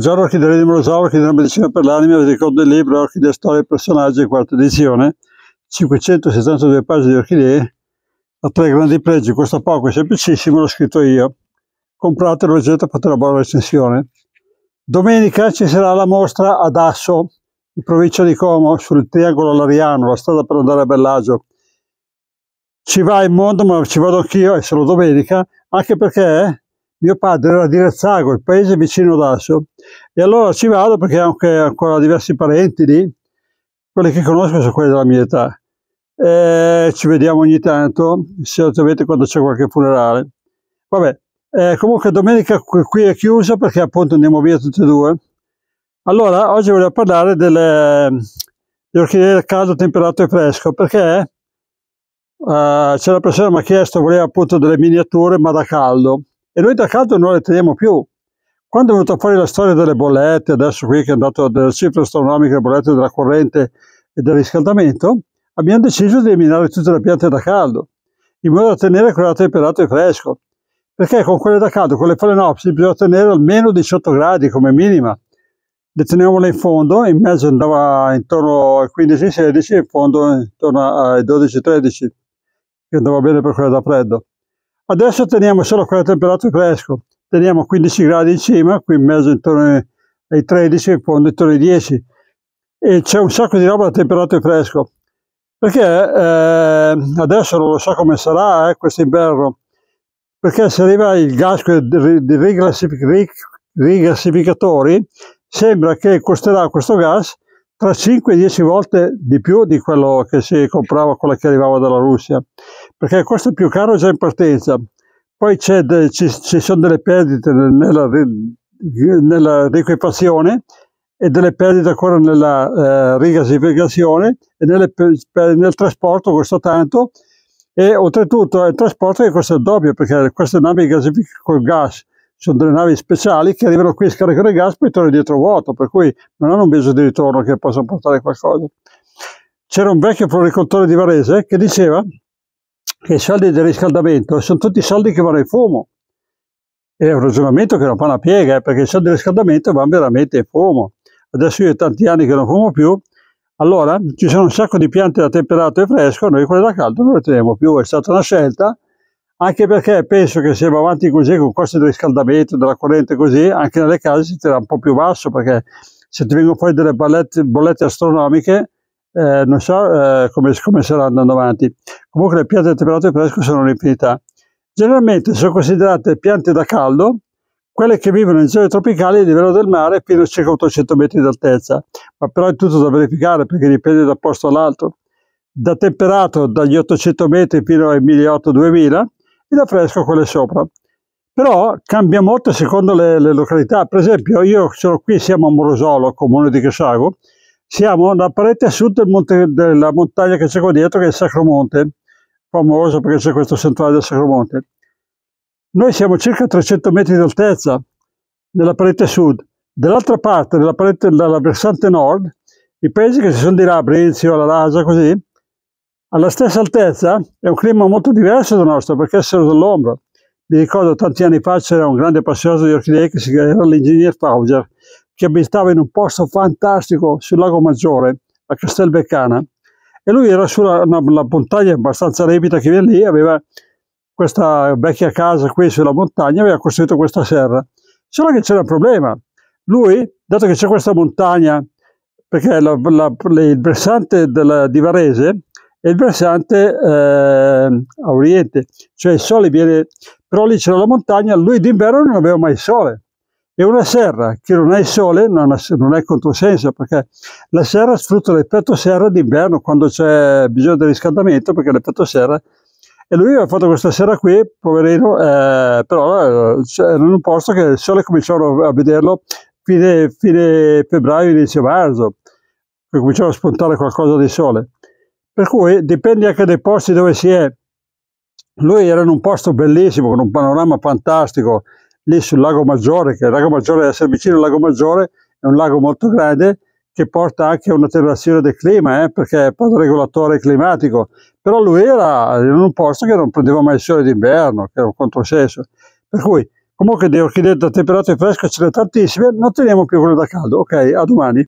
Giorgio Orchidea di Morosauro, Orchidea della Medicina per l'Anima, vi ricordo il libro Orchidea Storia e Personaggi, quarta edizione, 562 pagine di orchidee, ha tre grandi pregi, costa poco, è semplicissimo, l'ho scritto io. Compratelo, leggete, fate la buona recensione. Domenica ci sarà la mostra ad Asso, in provincia di Como, sul triangolo Lariano, la strada per andare a Bellagio. Ci va il mondo, ma ci vado anch'io, è solo domenica, anche perché mio padre era di Rezzago, il paese vicino ad Asso, e allora ci vado perché ho anche ancora diversi parenti lì, quelli che conosco sono quelli della mia età. E ci vediamo ogni tanto, se solitamente quando c'è qualche funerale. Vabbè, eh, comunque domenica qui è chiusa perché appunto andiamo via tutti e due. Allora, oggi voglio parlare delle, delle orchidee del caldo temperato e fresco, perché eh, c'è una persona che mi ha chiesto, voleva appunto delle miniature ma da caldo e noi da caldo non le teniamo più. Quando è venuta fuori la storia delle bollette, adesso qui che è andato delle cifre astronomiche, le bollette della corrente e del riscaldamento, abbiamo deciso di eliminare tutte le piante da caldo, in modo da tenere quella temperato e fresco, perché con quelle da caldo, con le falenopsi, bisogna tenere almeno 18 gradi come minima. Le tenevamo in fondo, in mezzo andava intorno ai 15-16, in fondo intorno ai 12-13, che andava bene per quella da freddo. Adesso teniamo solo quella temperatura fresco, teniamo 15 gradi in cima, qui in mezzo intorno ai 13, in fondo intorno ai 10 e c'è un sacco di roba a temperatura fresco perché eh, adesso non lo so come sarà eh, questo inverno perché se arriva il gas dei rigassificatori sembra che costerà questo gas tra 5 e 10 volte di più di quello che si comprava quello che arrivava dalla Russia perché è più caro già in partenza. Poi de, ci, ci, sono delle perdite nella, nella riquefazione e delle perdite ancora nella eh, rigasificazione e nelle, per, nel trasporto costa tanto e oltretutto il trasporto costa il doppio perché queste navi gasifiche col gas sono delle navi speciali che arrivano qui, scaricano il gas, e poi tornano dietro vuoto, per cui non hanno un peso di ritorno che possa portare qualcosa. C'era un vecchio floricoltore di Varese che diceva che i soldi del riscaldamento sono tutti soldi che vanno in fumo. È un ragionamento che non fa una piega, eh, perché i soldi del riscaldamento vanno veramente in fumo. Adesso io ho tanti anni che non fumo più, allora ci sono un sacco di piante da temperato e fresco, noi quelle da caldo non le teniamo più, è stata una scelta, anche perché penso che se va avanti così con il costo del riscaldamento, della corrente così, anche nelle case si tira un po' più basso, perché se ti vengono fuori delle bollette, bollette astronomiche, eh, non so eh, come, come, andando avanti. Comunque le piante temperate al fresco sono un'infinità. Generalmente sono considerate piante da caldo quelle che vivono in zone tropicali a livello del mare fino a circa 800 metri d'altezza, ma però è tutto da verificare perché dipende da posto all'altro. Da temperato dagli 800 metri fino ai 1800-2000 e da fresco quelle sopra. Però cambia molto secondo le, le località. Per esempio, io sono qui, siamo a Morosolo, comune di Chisago, siamo alla parete a sud del monte, della montagna che c'è qua dietro, che è il Sacro Monte, famoso perché c'è questo santuario del Sacro Monte. Noi siamo a circa 300 metri di altezza nella parete sud. Dall'altra parte, nella parete, dalla versante nord, i paesi che ci sono di là, Brizio, la Lasa, così, alla stessa altezza è un clima molto diverso dal nostro perché essere dall'ombra. Mi ricordo tanti anni fa c'era un grande appassionato di orchidee che si chiamava l'ingegner Fauger che abitava in un posto fantastico sul lago Maggiore, a Castelbeccana, e lui era sulla una, una montagna abbastanza ripida che viene lì, aveva questa vecchia casa qui sulla montagna, aveva costruito questa serra. Solo che c'era un problema. Lui, dato che c'è questa montagna, perché la, la, il versante della, di Varese è il versante eh, a oriente, cioè il sole viene, però lì c'era la montagna, lui d'inverno non aveva mai sole. E una serra che non ha il sole non, ha, non è controsenso perché la serra sfrutta l'effetto serra d'inverno quando c'è bisogno di riscaldamento perché l'effetto serra e lui aveva fatto questa serra qui, poverino, eh, però eh, era cioè, in un posto che il sole cominciava a vederlo fine, fine febbraio, inizio marzo, che cominciava a spuntare qualcosa di sole. Per cui dipende anche dai posti dove si è. Lui era in un posto bellissimo, con un panorama fantastico, lì sul lago Maggiore, che il lago Maggiore, essere vicino al lago Maggiore, è un lago molto grande che porta anche a un'attenuazione del clima, eh, perché è proprio regolatore climatico. Però lui era in un posto che non prendeva mai il sole d'inverno, che era un controsenso. Per cui, comunque, di orchidee da temperature fresche ce ne tantissime, non teniamo più quelle da caldo. Ok, a domani.